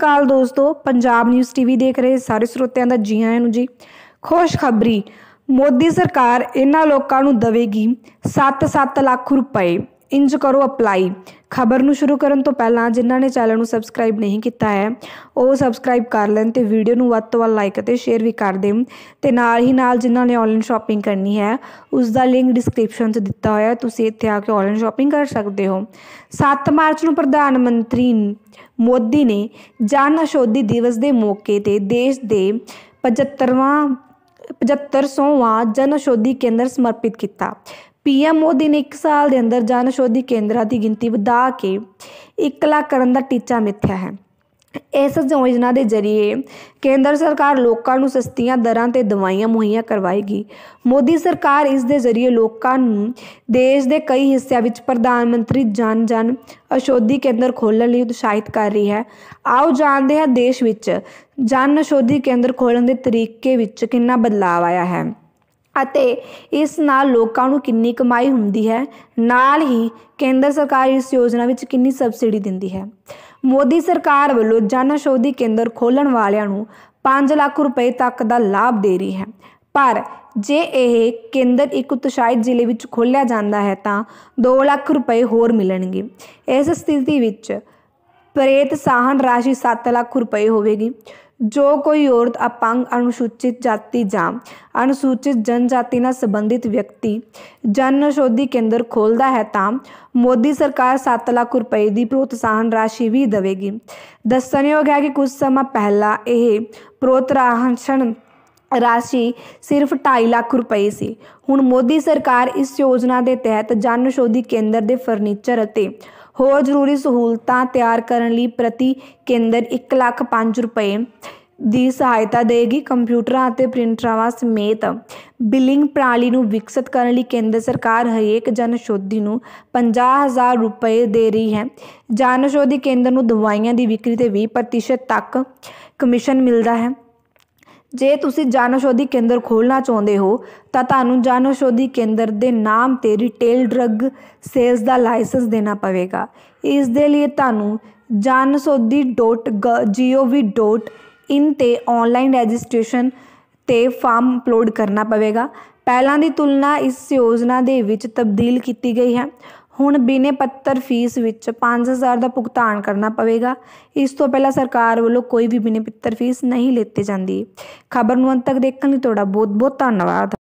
ਅਕਾਲ ਦੋਸਤੋ Punjab news TV ਦੇਖ ਰਹੇ ਸਾਰੇ ਸਰੋਤਿਆਂ ਦਾ ਜੀ ਆਇਆਂ ਨੂੰ ਜੀ ਖੁਸ਼ਖਬਰੀ ਮੋਦੀ ਸਰਕਾਰ ਇਹਨਾਂ ਲੋਕਾਂ ਨੂੰ ਦੇਵੇਗੀ 7-7 ਲੱਖ ਰੁਪਏ ਇੰਜ ਕਰੋ ਅਪਲਾਈ ਖਬਰ ਨੂੰ ਸ਼ੁਰੂ ਕਰਨ ਤੋਂ ਪਹਿਲਾਂ ਜਿਨ੍ਹਾਂ ਨੇ ਚੈਨਲ ਨੂੰ ਸਬਸਕ੍ਰਾਈਬ ਨਹੀਂ ਕੀਤਾ ਹੈ ਉਹ ਸਬਸਕ੍ਰਾਈਬ ਕਰ ਲੈਣ ਤੇ ਵੀਡੀਓ ਨੂੰ ਵੱਧ ਤੋਂ ਵੱਧ ਲਾਈਕ ਅਤੇ ਸ਼ੇਅਰ ਵੀ ਕਰ ਦੇ ਤੇ ਨਾਲ ਹੀ ਨਾਲ ਜਿਨ੍ਹਾਂ ਨੇ ਆਨਲਾਈਨ ਸ਼ਾਪਿੰਗ ਕਰਨੀ ਹੈ ਉਸ ਦਾ ਲਿੰਕ ਡਿਸਕ੍ਰਿਪਸ਼ਨ 'ਚ ਦਿੱਤਾ ਹੋਇਆ ਤੁਸੀਂ ਇੱਥੇ ਆ ਕੇ ਆਨਲਾਈਨ ਸ਼ਾਪਿੰਗ ਕਰ ਸਕਦੇ ਹੋ 7 ਮਾਰਚ ਨੂੰ ਪ੍ਰਧਾਨ ਮੰਤਰੀ ਮੋਦੀ ਨੇ ਜਨ ਅਸ਼ੋਧੀ ਦਿਵਸ ਦੇ ਮੌਕੇ ਤੇ ਦੇਸ਼ ਦੇ 75ਵਾਂ ਵਾਂ ਜਨ ਅਸ਼ੋਧੀ ਕੇਂਦਰ ਸਮਰਪਿਤ ਕੀਤਾ ਪੀਐਮ ਮੋਦੀ ਨੇ 1 ਸਾਲ ਦੇ ਅੰਦਰ ਜਨ ਸ਼ੋਧੀ ਕੇਂਦਰਾਂ ਦੀ ਗਿਣਤੀ ਵਧਾ ਕੇ 1 ਲੱਖ ਕਰਨ ਦਾ ਟੀਚਾ ਮਿੱਥਿਆ ਹੈ ਇਸ ਯੋਜਨਾ ਦੇ ਜ਼ਰੀਏ ਕੇਂਦਰ ਸਰਕਾਰ ਲੋਕਾਂ ਨੂੰ ਸਸਤੀਆਂ ਦਰਾਂ ਤੇ ਦਵਾਈਆਂ ਮੁਹੱਈਆ ਕਰਵਾਏਗੀ ਮੋਦੀ ਸਰਕਾਰ ਇਸ ਦੇ ਜ਼ਰੀਏ ਲੋਕਾਂ ਨੂੰ ਦੇਸ਼ ਦੇ ਕਈ ਹਿੱਸਿਆਂ ਵਿੱਚ ਪ੍ਰਧਾਨ ਮੰਤਰੀ ਜਨ ਜਨ ਅਸ਼ੋਧੀ ਕੇਂਦਰ ਖੋਲ੍ਹਣ ਲਈ ਉਤਸ਼ਾਹਿਤ ਕਰ ਰਹੀ ਹੈ ਆਓ ਜਾਣਦੇ ਹਾਂ ਦੇਸ਼ ਵਿੱਚ ਜਨ ਅਸ਼ੋਧੀ ਕੇਂਦਰ ਖੋਲ੍ਹਣ ਦੇ ਤਰੀਕੇ ਵਿੱਚ ਕਿੰਨਾ ਬਦਲਾਅ ਆਇਆ ਹੈ ਅਤੇ ਇਸ ਨਾਲ ਲੋਕਾਂ ਨੂੰ ਕਿੰਨੀ ਕਮਾਈ ਹੁੰਦੀ ਹੈ ਨਾਲ ਹੀ ਕੇਂਦਰ ਸਰਕਾਰ ਇਸ ਯੋਜਨਾ ਵਿੱਚ ਕਿੰਨੀ ਸਬਸਿਡੀ ਦਿੰਦੀ ਹੈ ਮੋਦੀ ਸਰਕਾਰ ਵੱਲੋਂ ਜਨ ਸ਼ੋਧੀ ਕੇਂਦਰ ਖੋਲਣ ਵਾਲਿਆਂ ਨੂੰ 5 ਲੱਖ ਰੁਪਏ ਤੱਕ ਦਾ ਲਾਭ ਦੇ ਰਹੀ ਹੈ ਪਰ ਜੇ ਇਹ ਕੇਂਦਰ ਇੱਕ ਉਤਸ਼ਾਹਿਤ ਜ਼ਿਲ੍ਹੇ ਵਿੱਚ ਖੋਲ੍ਹਿਆ ਜਾਂਦਾ ਹੈ ਤਾਂ 2 ਲੱਖ ਰੁਪਏ ਹੋਰ ਮਿਲਣਗੇ ਇਸ ਸਥਿਤੀ ਵਿੱਚ ਪ੍ਰੇਤ ਸਾਹਨ ਰਾਸ਼ੀ 7 ਲੱਖ ਰੁਪਏ ਹੋਵੇਗੀ ਜੋ ਕੋਈ ਔਰਤ ਅਪੰਗ ਅਨੁਸੂਚਿਤ ਜਾਤੀ ਜਾਂ ਅਨੁਸੂਚਿਤ ਜਨਜਾਤੀ ਨਾਲ ਸੰਬੰਧਿਤ ਵਿਅਕਤੀ ਜਨ ਕੇਂਦਰ ਖੋਲਦਾ ਹੈ ਤਾਂ ਮੋਦੀ ਸਰਕਾਰ 7 ਲੱਖ ਰੁਪਏ ਦੀ ਪ੍ਰੋਤਸਾਹਨ ਰਾਸ਼ੀ ਵੀ ਦੇਵੇਗੀ ਦੱਸਣਯੋਗ ਹੈ ਕਿ ਕੁਝ ਸਮਾਂ ਪਹਿਲਾਂ ਇਹ ਪ੍ਰੋਤਸਾਹਨ ਰਾਸ਼ੀ ਸਿਰਫ 2.5 ਲੱਖ ਰੁਪਏ ਸੀ ਹੁਣ ਮੋਦੀ ਸਰਕਾਰ ਇਸ ਯੋਜਨਾ ਦੇ ਤਹਿਤ ਜਨ ਸ਼ੋਧੀ ਕੇਂਦਰ ਦੇ ਫਰਨੀਚਰ ਅਤੇ ਹੋਰ ਜ਼ਰੂਰੀ ਸਹੂਲਤਾਂ ਤਿਆਰ ਕਰਨ ਲਈ ਪ੍ਰਤੀ ਕੇਂਦਰ 1 ਲੱਖ 5 ਰੁਪਏ ਦੀ ਸਹਾਇਤਾ ਦੇਗੀ ਕੰਪਿਊਟਰਾਂ ਅਤੇ ਪ੍ਰਿੰਟਰਾਂ ਸਮੇਤ ਬਿਲਿੰਗ ਪ੍ਰਣਾਲੀ ਨੂੰ ਵਿਕਸਿਤ ਕਰਨ ਲਈ ਕੇਂਦਰ ਸਰਕਾਰ ਹਰੇਕ ਸ਼ੋਧੀ ਨੂੰ 50000 ਰੁਪਏ ਦੇ ਰਹੀ ਹੈ ਸ਼ੋਧੀ ਕੇਂਦਰ ਨੂੰ ਦਵਾਈਆਂ ਦੀ ਵਿਕਰੀ ਤੇ 20% ਤੱਕ ਕਮਿਸ਼ਨ ਮਿਲਦਾ ਹੈ ਜੇ ਤੁਸੀਂ ਜਨੋਸ਼ੋਧੀ ਕੇਂਦਰ ਖੋਲਣਾ ਚਾਹੁੰਦੇ ਹੋ ਤਾਂ ਤੁਹਾਨੂੰ ਜਨੋਸ਼ੋਧੀ ਕੇਂਦਰ ਦੇ ਨਾਮ ਤੇ ਰਿਟੇਲ ਡਰੱਗ ਸੇਲਸ ਦਾ ਲਾਇਸੈਂਸ ਦੇਣਾ ਪਵੇਗਾ ਇਸ ਦੇ ਲਈ ਤੁਹਾਨੂੰ janasodhi.gov.in ਤੇ ਆਨਲਾਈਨ ਰਜਿਸਟ੍ਰੇਸ਼ਨ ਤੇ ਫਾਰਮ ਅਪਲੋਡ ਕਰਨਾ ਪਵੇਗਾ ਪਹਿਲਾਂ ਦੀ ਤੁਲਨਾ ਇਸ ਯੋਜਨਾ ਦੇ ਵਿੱਚ ਤਬਦੀਲ ਕੀਤੀ ਗਈ ਹੈ ਹੁਣ ਬਿਨੇ ਪੱਤਰ ਫੀਸ ਵਿੱਚ 5000 ਦਾ ਭੁਗਤਾਨ ਕਰਨਾ ਪਵੇਗਾ ਇਸ ਤੋਂ ਪਹਿਲਾਂ ਸਰਕਾਰ ਵੱਲੋਂ ਕੋਈ ਵੀ ਬਿਨੇ ਪੱਤਰ ਫੀਸ ਨਹੀਂ ਲੈਤੇ ਜਾਂਦੀ ਖਬਰ ਨੂੰ ਅੰਤ ਤੱਕ ਦੇਖਣ ਲਈ ਤੁਹਾਡਾ ਬਹੁਤ ਬਹੁਤ ਧੰਨਵਾਦ